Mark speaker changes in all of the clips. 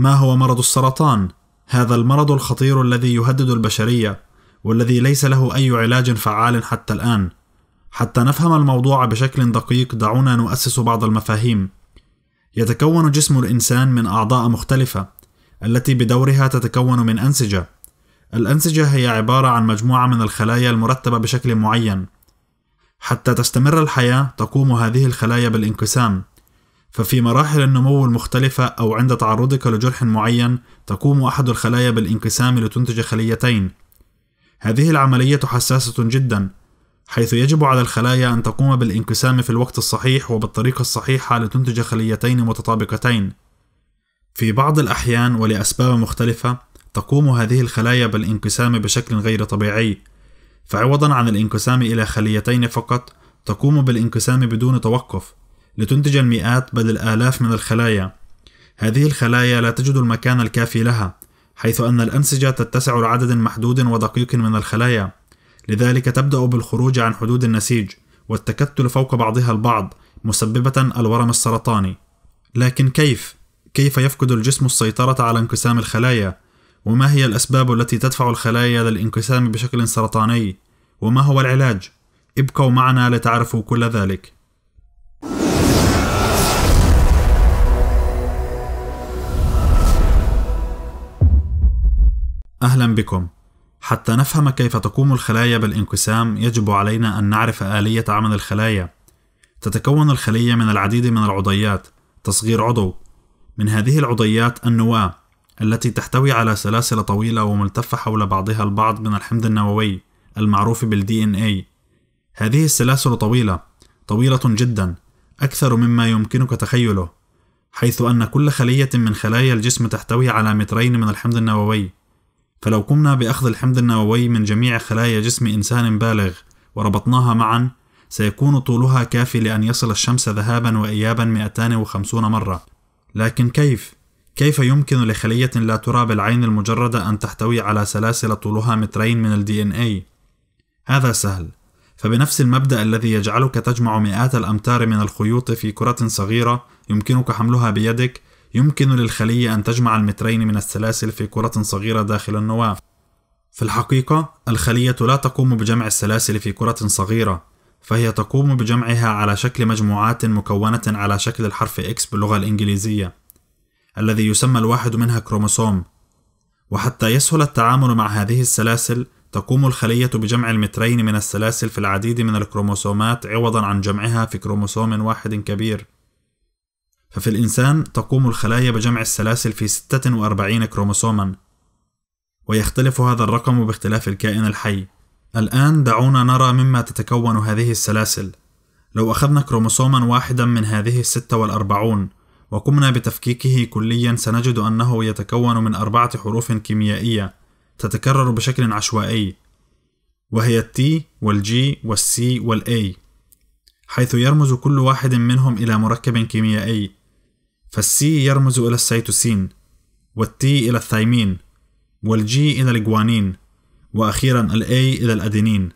Speaker 1: ما هو مرض السرطان؟ هذا المرض الخطير الذي يهدد البشرية والذي ليس له أي علاج فعال حتى الآن. حتى نفهم الموضوع بشكل دقيق دعونا نؤسس بعض المفاهيم. يتكون جسم الإنسان من أعضاء مختلفة التي بدورها تتكون من أنسجة. الأنسجة هي عبارة عن مجموعة من الخلايا المرتبة بشكل معين. حتى تستمر الحياة تقوم هذه الخلايا بالانقسام ففي مراحل النمو المختلفة أو عند تعرضك لجرح معين تقوم أحد الخلايا بالانقسام لتنتج خليتين هذه العملية حساسة جدا حيث يجب على الخلايا أن تقوم بالانقسام في الوقت الصحيح وبالطريقة الصحيحة لتنتج خليتين متطابقتين في بعض الأحيان ولأسباب مختلفة تقوم هذه الخلايا بالانقسام بشكل غير طبيعي فعوضا عن الانقسام إلى خليتين فقط تقوم بالانقسام بدون توقف لتنتج المئات بل الآلاف من الخلايا هذه الخلايا لا تجد المكان الكافي لها حيث أن الأنسجة تتسع لعدد محدود ودقيق من الخلايا لذلك تبدأ بالخروج عن حدود النسيج والتكتل فوق بعضها البعض مسببة الورم السرطاني لكن كيف؟ كيف يفقد الجسم السيطرة على انقسام الخلايا؟ وما هي الأسباب التي تدفع الخلايا للانقسام بشكل سرطاني؟ وما هو العلاج؟ ابقوا معنا لتعرفوا كل ذلك أهلا بكم. حتى نفهم كيف تقوم الخلايا بالانقسام يجب علينا أن نعرف آلية عمل الخلايا. تتكون الخلية من العديد من العضيات تصغير عضو. من هذه العضيات النواة التي تحتوي على سلاسل طويلة وملتفة حول بعضها البعض من الحمض النووي المعروف بال DNA. هذه السلاسل طويلة، طويلة جدا، أكثر مما يمكنك تخيله، حيث أن كل خلية من خلايا الجسم تحتوي على مترين من الحمض النووي، فلو قمنا بأخذ الحمض النووي من جميع خلايا جسم إنسان بالغ وربطناها معا سيكون طولها كافي لأن يصل الشمس ذهابا وإيابا 250 مرة لكن كيف؟ كيف يمكن لخلية لا ترى بالعين المجردة أن تحتوي على سلاسل طولها مترين من الـ DNA؟ هذا سهل فبنفس المبدأ الذي يجعلك تجمع مئات الأمتار من الخيوط في كرة صغيرة يمكنك حملها بيدك يمكن للخلية أن تجمع المترين من السلاسل في كرة صغيرة داخل النواة. في الحقيقة، الخلية لا تقوم بجمع السلاسل في كرة صغيرة، فهي تقوم بجمعها على شكل مجموعات مكونة على شكل الحرف X باللغة الإنجليزية، الذي يسمى الواحد منها كروموسوم. وحتى يسهل التعامل مع هذه السلاسل، تقوم الخلية بجمع المترين من السلاسل في العديد من الكروموسومات عوضًا عن جمعها في كروموسوم واحد كبير. ففي الإنسان تقوم الخلايا بجمع السلاسل في 46 كروموسوما ويختلف هذا الرقم باختلاف الكائن الحي الآن دعونا نرى مما تتكون هذه السلاسل لو أخذنا كروموسوما واحدا من هذه الستة والأربعون وقمنا بتفكيكه كليا سنجد أنه يتكون من أربعة حروف كيميائية تتكرر بشكل عشوائي وهي التي والجي والسي والأي حيث يرمز كل واحد منهم إلى مركب كيميائي فالسي يرمز إلى السيتوسين والتي إلى الثايمين والجي إلى الجوانين وأخيرا الأي إلى الأدينين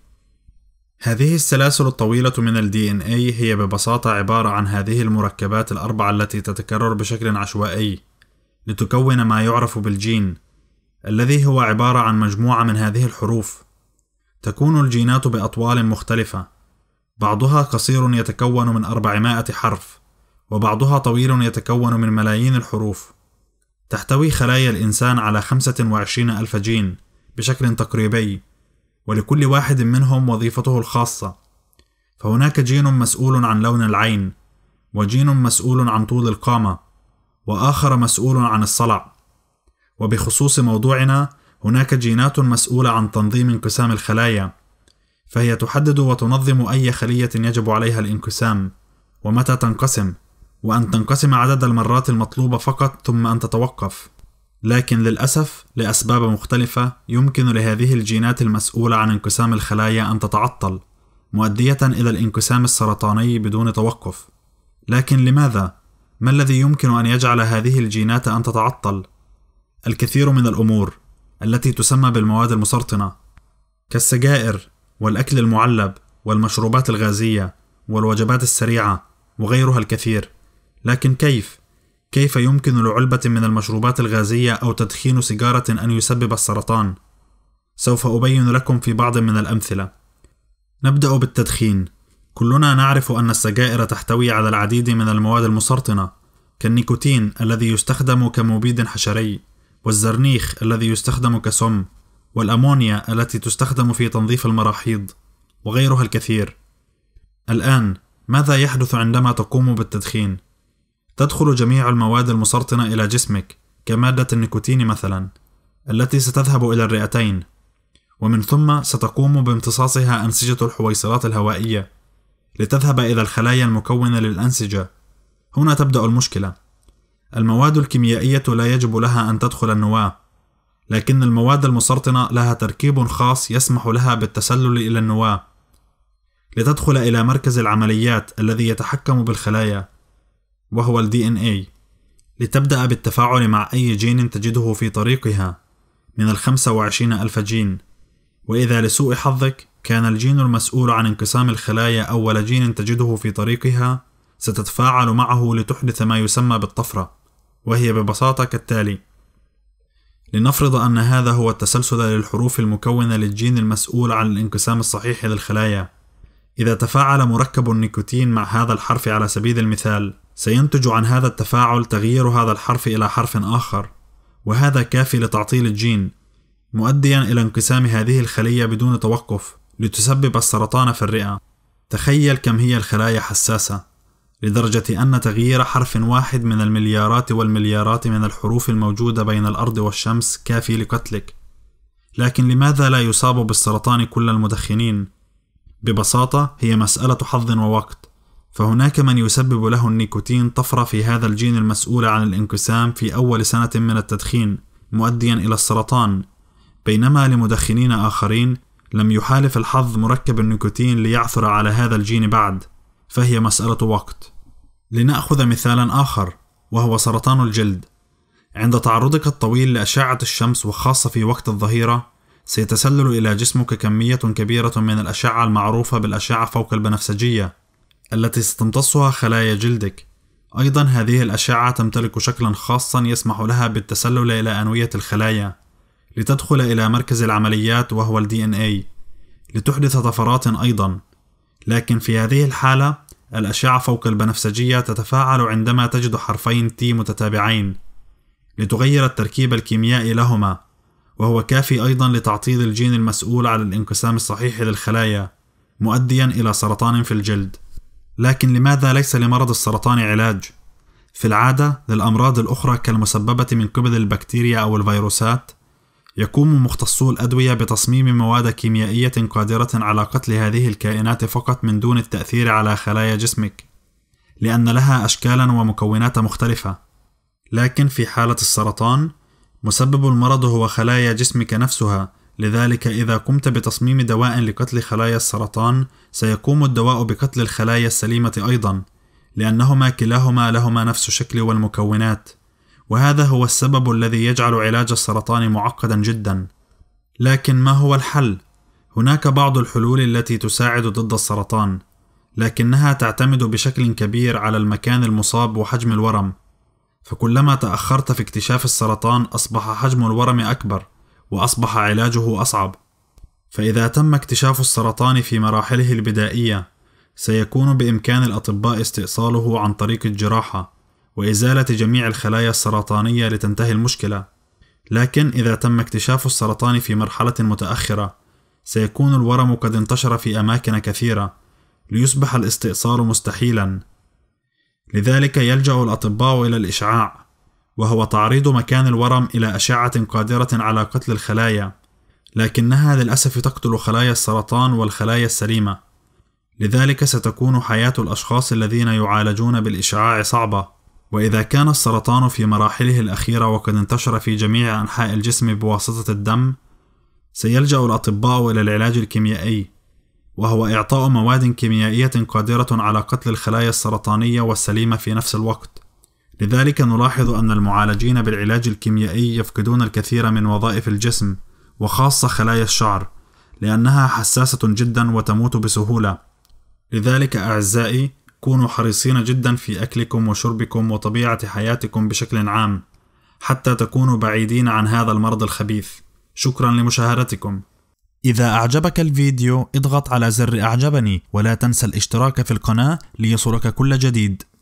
Speaker 1: هذه السلاسل الطويلة من إن DNA هي ببساطة عبارة عن هذه المركبات الأربعة التي تتكرر بشكل عشوائي لتكون ما يعرف بالجين الذي هو عبارة عن مجموعة من هذه الحروف تكون الجينات بأطوال مختلفة بعضها قصير يتكون من أربعمائة حرف وبعضها طويل يتكون من ملايين الحروف تحتوي خلايا الإنسان على 25 ألف جين بشكل تقريبي ولكل واحد منهم وظيفته الخاصة فهناك جين مسؤول عن لون العين وجين مسؤول عن طول القامة وآخر مسؤول عن الصلع وبخصوص موضوعنا هناك جينات مسؤولة عن تنظيم انقسام الخلايا فهي تحدد وتنظم أي خلية يجب عليها الانقسام ومتى تنقسم وأن تنقسم عدد المرات المطلوبة فقط ثم أن تتوقف لكن للأسف لأسباب مختلفة يمكن لهذه الجينات المسؤولة عن انقسام الخلايا أن تتعطل مؤدية إلى الانقسام السرطاني بدون توقف لكن لماذا؟ ما الذي يمكن أن يجعل هذه الجينات أن تتعطل؟ الكثير من الأمور التي تسمى بالمواد المسرطنة كالسجائر والأكل المعلب والمشروبات الغازية والوجبات السريعة وغيرها الكثير لكن كيف؟ كيف يمكن لعلبة من المشروبات الغازية أو تدخين سيجارة أن يسبب السرطان؟ سوف أبين لكم في بعض من الأمثلة. نبدأ بالتدخين. كلنا نعرف أن السجائر تحتوي على العديد من المواد المسرطنة، كالنيكوتين الذي يستخدم كمبيد حشري، والزرنيخ الذي يستخدم كسم، والأمونيا التي تستخدم في تنظيف المراحيض، وغيرها الكثير. الآن، ماذا يحدث عندما تقوم بالتدخين؟ تدخل جميع المواد المسرطنة إلى جسمك كمادة النيكوتين مثلا التي ستذهب إلى الرئتين ومن ثم ستقوم بامتصاصها أنسجة الحويصلات الهوائية لتذهب إلى الخلايا المكونة للأنسجة هنا تبدأ المشكلة المواد الكيميائية لا يجب لها أن تدخل النواة لكن المواد المسرطنة لها تركيب خاص يسمح لها بالتسلل إلى النواة لتدخل إلى مركز العمليات الذي يتحكم بالخلايا وهو الـ DNA لتبدأ بالتفاعل مع أي جين تجده في طريقها من الـ 25 ألف جين وإذا لسوء حظك كان الجين المسؤول عن انقسام الخلايا أول جين تجده في طريقها ستتفاعل معه لتحدث ما يسمى بالطفرة وهي ببساطة كالتالي لنفرض أن هذا هو التسلسل للحروف المكونة للجين المسؤول عن الانقسام الصحيح للخلايا إذا تفاعل مركب النيكوتين مع هذا الحرف على سبيل المثال سينتج عن هذا التفاعل تغيير هذا الحرف إلى حرف آخر وهذا كافي لتعطيل الجين مؤديا إلى انقسام هذه الخلية بدون توقف لتسبب السرطان في الرئة تخيل كم هي الخلايا حساسة لدرجة أن تغيير حرف واحد من المليارات والمليارات من الحروف الموجودة بين الأرض والشمس كافي لقتلك لكن لماذا لا يصاب بالسرطان كل المدخنين؟ ببساطة هي مسألة حظ ووقت فهناك من يسبب له النيكوتين طفرة في هذا الجين المسؤول عن الانقسام في أول سنة من التدخين مؤديا إلى السرطان بينما لمدخنين آخرين لم يحالف الحظ مركب النيكوتين ليعثر على هذا الجين بعد فهي مسألة وقت لنأخذ مثالا آخر وهو سرطان الجلد عند تعرضك الطويل لأشعة الشمس وخاصة في وقت الظهيرة سيتسلل إلى جسمك كمية كبيرة من الأشعة المعروفة بالأشعة فوق البنفسجية التي ستمتصها خلايا جلدك أيضا هذه الأشعة تمتلك شكلا خاصا يسمح لها بالتسلل إلى أنوية الخلايا لتدخل إلى مركز العمليات وهو الـ DNA لتحدث طفرات أيضا لكن في هذه الحالة الأشعة فوق البنفسجية تتفاعل عندما تجد حرفين T متتابعين لتغير التركيب الكيميائي لهما وهو كافي أيضا لتعطيل الجين المسؤول على الانقسام الصحيح للخلايا مؤديا إلى سرطان في الجلد لكن لماذا ليس لمرض السرطان علاج؟ في العادة للأمراض الأخرى كالمسببة من قبل البكتيريا أو الفيروسات يقوم مختصو الأدوية بتصميم مواد كيميائية قادرة على قتل هذه الكائنات فقط من دون التأثير على خلايا جسمك لأن لها أشكالا ومكونات مختلفة لكن في حالة السرطان مسبب المرض هو خلايا جسمك نفسها لذلك إذا قمت بتصميم دواء لقتل خلايا السرطان سيقوم الدواء بقتل الخلايا السليمة أيضا لأنهما كلاهما لهما نفس الشكل والمكونات وهذا هو السبب الذي يجعل علاج السرطان معقدا جدا لكن ما هو الحل؟ هناك بعض الحلول التي تساعد ضد السرطان لكنها تعتمد بشكل كبير على المكان المصاب وحجم الورم فكلما تأخرت في اكتشاف السرطان أصبح حجم الورم أكبر وأصبح علاجه أصعب فإذا تم اكتشاف السرطان في مراحله البدائية سيكون بإمكان الأطباء استئصاله عن طريق الجراحة وإزالة جميع الخلايا السرطانية لتنتهي المشكلة لكن إذا تم اكتشاف السرطان في مرحلة متأخرة سيكون الورم قد انتشر في أماكن كثيرة ليصبح الاستئصال مستحيلا لذلك يلجأ الأطباء إلى الإشعاع وهو تعريض مكان الورم إلى أشعة قادرة على قتل الخلايا لكنها للأسف تقتل خلايا السرطان والخلايا السليمة لذلك ستكون حياة الأشخاص الذين يعالجون بالإشعاع صعبة وإذا كان السرطان في مراحله الأخيرة وقد انتشر في جميع أنحاء الجسم بواسطة الدم سيلجأ الأطباء إلى العلاج الكيميائي وهو إعطاء مواد كيميائية قادرة على قتل الخلايا السرطانية والسليمة في نفس الوقت لذلك نلاحظ أن المعالجين بالعلاج الكيميائي يفقدون الكثير من وظائف الجسم وخاصة خلايا الشعر لأنها حساسة جدا وتموت بسهولة لذلك أعزائي كونوا حريصين جدا في أكلكم وشربكم وطبيعة حياتكم بشكل عام حتى تكونوا بعيدين عن هذا المرض الخبيث شكرا لمشاهدتكم إذا أعجبك الفيديو اضغط على زر أعجبني ولا تنسى الاشتراك في القناة ليصلك كل جديد